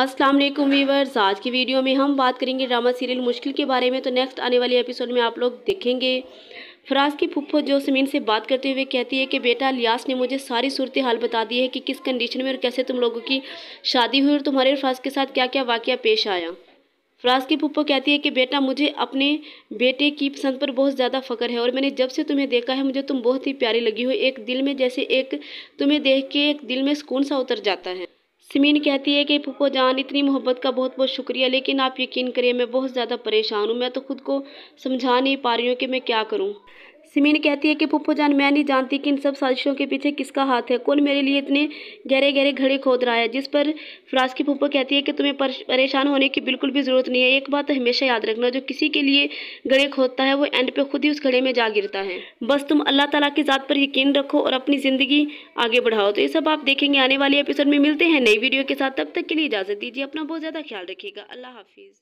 अस्सलाम वालेकुम वीवर्स आज की वीडियो में हम बात करेंगे ड्रामा सीरियल मुश्किल के बारे में तो नेक्स्ट आने वाले एपिसोड में आप लोग देखेंगे फराज की फुफ्फो जोसमीन से बात करते हुए कहती है कि बेटा लियास ने मुझे सारी सूरत हाल बता दी है कि किस कंडीशन में और कैसे तुम लोगों की शादी हुई और तुम्हारे फराज के साथ क्या क्या वाक़ पेश आया फराज की पुप्पो कहती है कि बेटा मुझे अपने बेटे की पसंद पर बहुत ज़्यादा फ़ख्र है और मैंने जब से तुम्हें देखा है मुझे तुम बहुत ही प्यारी लगी हो एक दिल में जैसे एक तुम्हें देख के एक दिल में सुकून सा उतर जाता है समीन कहती है कि फूफो जान इतनी मोहब्बत का बहुत बहुत शुक्रिया लेकिन आप यकीन करिए मैं बहुत ज़्यादा परेशान हूँ मैं तो खुद को समझा नहीं पा रही हूँ कि मैं क्या करूँ सिमीन कहती है कि पुप्पो जान मैं नहीं जानती कि इन सब साजिशों के पीछे किसका हाथ है कौन मेरे लिए इतने गहरे गहरे घड़े खोद रहा है जिस पर फ्रास की पुप्पो कहती है कि तुम्हें परेशान होने की बिल्कुल भी ज़रूरत नहीं है एक बात हमेशा याद रखना जो किसी के लिए घड़े खोदता है वो एंड पे खुद ही उस घड़े में जा गिरता है बस तुम अल्लाह तला की ज़ात पर यकीन रखो और अपनी ज़िंदगी आगे बढ़ाओ तो ये सब आप देखेंगे आने वाले एपिसोड में मिलते हैं नई वीडियो के साथ तब तक के लिए इजाज़त दीजिए अपना बहुत ज़्यादा ख्याल रखिएगा अल्लाह हाफिज़